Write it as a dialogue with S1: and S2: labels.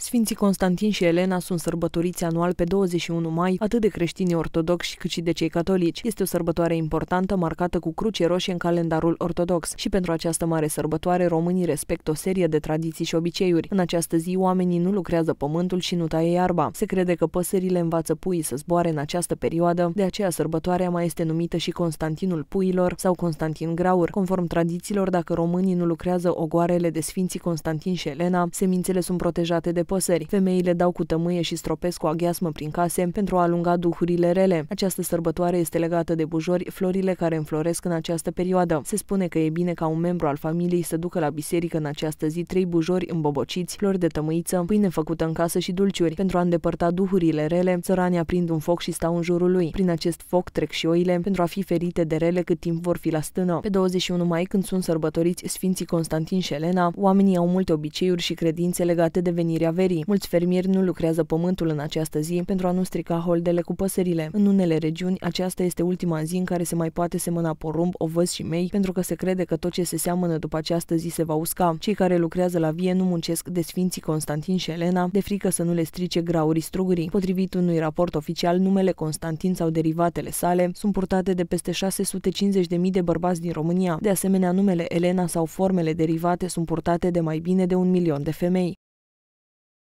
S1: Sfinții Constantin și Elena sunt sărbătoriți anual pe 21 mai, atât de creștini ortodoxi cât și de cei catolici. Este o sărbătoare importantă, marcată cu cruce roșie în calendarul ortodox și pentru această mare sărbătoare românii respectă o serie de tradiții și obiceiuri. În această zi, oamenii nu lucrează pământul și nu taie iarba. Se crede că păsările învață puii să zboare în această perioadă, de aceea sărbătoarea mai este numită și Constantinul Puilor sau Constantin Graur. Conform tradițiilor, dacă românii nu lucrează ogoarele de Sfinții Constantin și Elena, semințele sunt protejate de păsări. Femeile dau cu tămâie și stropesc cu aghiasmă prin case pentru a alunga duhurile rele. Această sărbătoare este legată de bujori, florile care înfloresc în această perioadă. Se spune că e bine ca un membru al familiei să ducă la biserică în această zi trei bujori îmbobociți, flori de tămâiță, pâine făcută în casă și dulciuri. Pentru a îndepărta duhurile rele, țăranii aprind un foc și stau în jurul lui. Prin acest foc trec și oile pentru a fi ferite de rele cât timp vor fi la stână. Pe 21 mai, când sunt sărbătoriți Sfinții Constantin și Elena, oamenii au multe obiceiuri și credințe legate de venirea primăverii. Mulți fermieri nu lucrează pământul în această zi pentru a nu strica holdele cu păsările. În unele regiuni, aceasta este ultima zi în care se mai poate semăna porumb, ovăz și mei, pentru că se crede că tot ce se seamănă după această zi se va usca. Cei care lucrează la vie nu muncesc de Sfinții Constantin și Elena, de frică să nu le strice graurii strugurii. Potrivit unui raport oficial, numele Constantin sau derivatele sale sunt purtate de peste 650.000 de bărbați din România. De asemenea, numele Elena sau formele derivate sunt purtate de mai bine de un milion de femei.